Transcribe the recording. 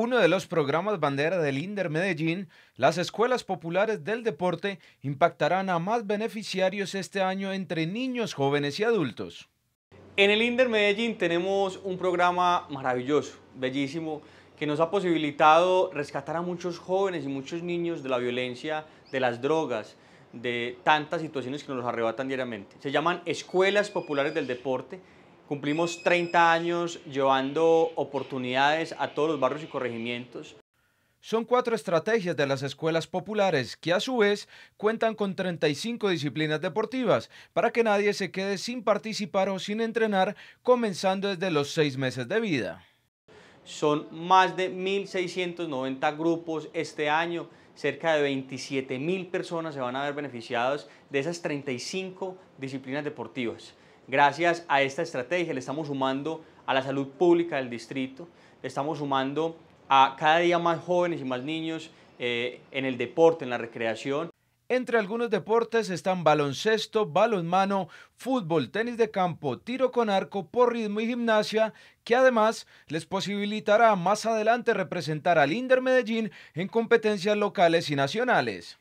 uno de los programas bandera del INDER Medellín, las escuelas populares del deporte impactarán a más beneficiarios este año entre niños, jóvenes y adultos. En el INDER Medellín tenemos un programa maravilloso, bellísimo, que nos ha posibilitado rescatar a muchos jóvenes y muchos niños de la violencia, de las drogas, de tantas situaciones que nos arrebatan diariamente. Se llaman Escuelas Populares del Deporte Cumplimos 30 años llevando oportunidades a todos los barrios y corregimientos. Son cuatro estrategias de las escuelas populares que a su vez cuentan con 35 disciplinas deportivas para que nadie se quede sin participar o sin entrenar comenzando desde los seis meses de vida. Son más de 1.690 grupos este año, cerca de 27.000 personas se van a ver beneficiadas de esas 35 disciplinas deportivas. Gracias a esta estrategia le estamos sumando a la salud pública del distrito, estamos sumando a cada día más jóvenes y más niños eh, en el deporte, en la recreación. Entre algunos deportes están baloncesto, balonmano, fútbol, tenis de campo, tiro con arco, por ritmo y gimnasia, que además les posibilitará más adelante representar al Inder Medellín en competencias locales y nacionales.